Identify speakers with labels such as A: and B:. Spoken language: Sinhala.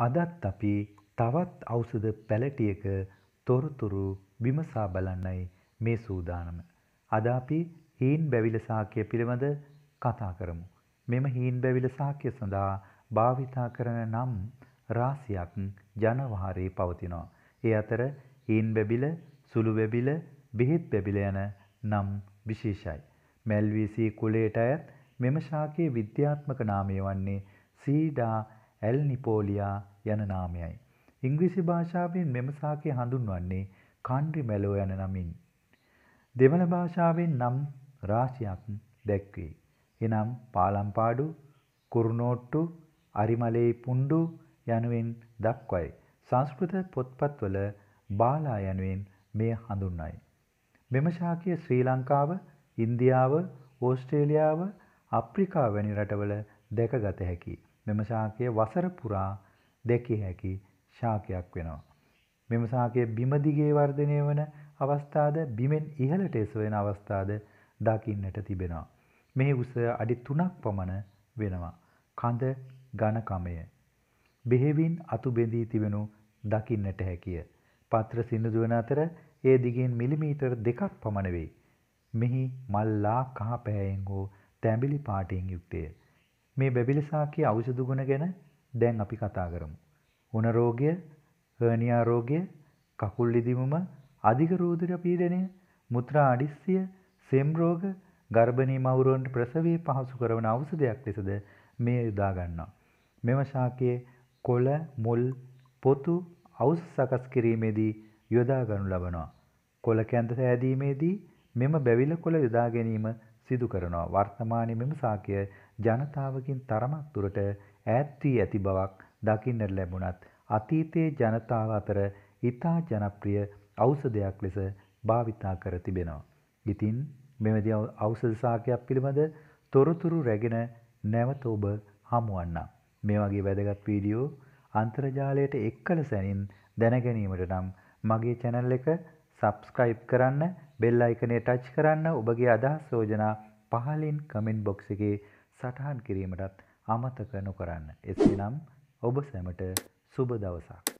A: අදත් අපි තවත් අවසද පැලටියක තොරතුරු විමසා බලන්නයි මේ සූදානම. අද අපි හීන් බැවිල සාක්‍ය පිළිබඳ කතා කරමු. මෙම හීන් බැවිල සාක්‍ය සඳහා භාවිතා කරන නම් රාසියක් ජනවහරේ පවතිනවා. ඒ අතර හීන් බැබිල සුළු බැබිල බෙහෙත් බැබිල යන නම් විශේෂයි. මැල්වීසී කුලේට අයත් මෙම ශාකයේ විද්‍යාත්මක නාමය වන්නේ සීඩා ඇල් නිපෝලියා යන නාමයයි. ඉංග්‍රීසි භාෂාවෙන් මෙම සාකය හඳුන්වන්නේ කණ්ඩි මැලෝ යන නමින්. දෙමළ භාෂාවෙන් නම් රාශියක් දැක්වේ. එනම් පාලම්පාඩු කුරුණෝට්ටු අරිමලේ පුණ්ඩු යනුවෙන් දක්වයි. සංස්කෘත පොත්පත්වල බාලා යනුවෙන් මෙය හඳුන්වයි. මෙම ශාකය ශ්‍රී ලංකාව, ඉන්දියාව, ඕස්ට්‍රේලියාව, අප්‍රිකා වැනි රටවල දැකගත හැකියි. මෙම ශාකය වසර පුරා දැකිය හැකි ශාකයක් වෙනවා. මෙම ශාකය බිම දිගේ වර්ධනය වන අවස්ථාද බිමෙන් ඉහළට එසවෙන අවස්ථාද දකින්නට තිබෙනවා. මෙහි උස අඩි 3ක් පමණ වෙනවා. කඳ ඝනකමය. බෙහෙවින් අතු බෙදී තිබෙනු දකින්නට හැකිය. පත්‍ර සිනිඳු වන අතර ඒ දිගින් මිලිමීටර් දෙකක් පමණ වෙයි. මෙහි මල්ලා කහ පැහැයෙන් හෝ තැඹිලි පාටින් යුක්තය. මේ බැබිලිසාකි අවුෂදුගුණ ගැන දැන් අපි කතා කරමු. උනරෝගය හර්නියා රෝගය කකුල් ඉදිමුම අධික රෝධිර පීඩනය මුත්‍රා අඩිස්සිය සෙම්රෝග ගර්භණී මවුරුවන්ට ප්‍රසවය පහසු කරවන අවසදයක් ලෙසද මේ යුදාගන්නවා. මෙම ශාකයේ කොළ මුල් පොතු අවුස සකස් කිරීමේදී යොදාගනු ලබනවා. කොළ කැන්ත සෑදීමේදී මෙම බැවිල කොළ යොදා ගැනීම සිදු කරනවා. වර්තමානයේ මෙම සාකය ජනතාවකින් තරමක් දුරට ඈත් වී ඇති බවක් දකින්නට ලැබුණත් අතීතයේ ජනතාව අතර ඉතා ජනප්‍රිය ඖෂධයක් ලෙස භාවිතා කර තිබෙනවා. ඉතින් මෙවැනි ඖෂධ සාකයක් පිළිබඳ තොරතුරු රැගෙන නැවත ඔබ හමුවන්න. මේ වගේ වැදගත් වීඩියෝ අන්තර්ජාලයට එක්කල සැනින් දැනගැනීමට නම් මගේ channel එක සබස්ක්‍රයිබ් කරන්න බෙල් අයිකනේ ටච් කරන්න ඔබගේ අදහස් යෝජනා පහලින් කමෙන්ට් බොක්ස එකේ සටහන් කිරීමටත් අමතක නොකරන්න. එසේ නම් ඔබ සැමට සුබ දවසක්.